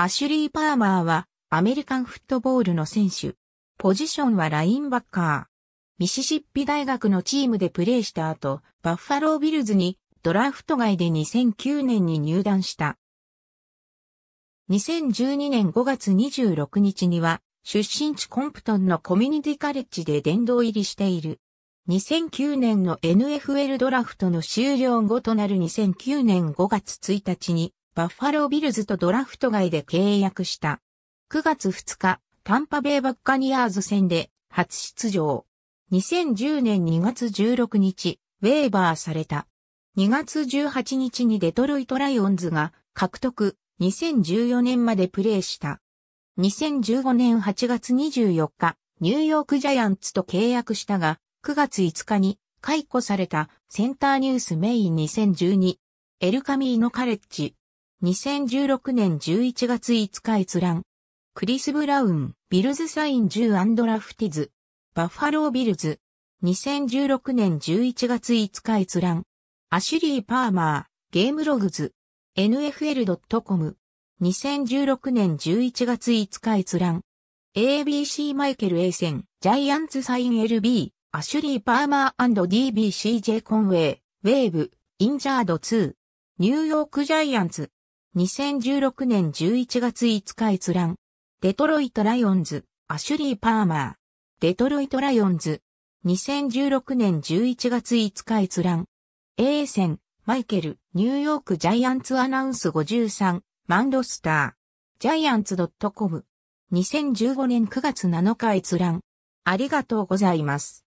アシュリー・パーマーはアメリカンフットボールの選手。ポジションはラインバッカー。ミシシッピ大学のチームでプレーした後、バッファロービルズにドラフト外で2009年に入団した。2012年5月26日には出身地コンプトンのコミュニティカレッジで殿堂入りしている。2009年の NFL ドラフトの終了後となる2009年5月1日にバッファロービルズとドラフト外で契約した。9月2日、タンパベイバッカニアーズ戦で初出場。2010年2月16日、ウェーバーされた。2月18日にデトロイトライオンズが獲得、2014年までプレーした。2015年8月24日、ニューヨークジャイアンツと契約したが、9月5日に解雇されたセンターニュースメイン2012、エルカミーノカレッジ、2016年11月5日閲覧。クリス・ブラウン、ビルズサインュー・アンドラフティズ。バッファロー・ビルズ。2016年11月5日閲覧。アシュリー・パーマー、ゲームログズ。NFL.com。2016年11月5日閲覧。ABC マイケル A 戦、ジャイアンツサイン LB、アシュリー・パーマー &DBCJ コンウェイ、ウェーブ、インジャード2。ニューヨークジャイアンツ。2016年11月5日閲覧。デトロイト・ライオンズ、アシュリー・パーマー。デトロイト・ライオンズ、2016年11月5日閲覧。A 戦、マイケル、ニューヨークジャイアンツアナウンス53、マンロスター、ジャイアンツ .com。2015年9月7日閲覧。ありがとうございます。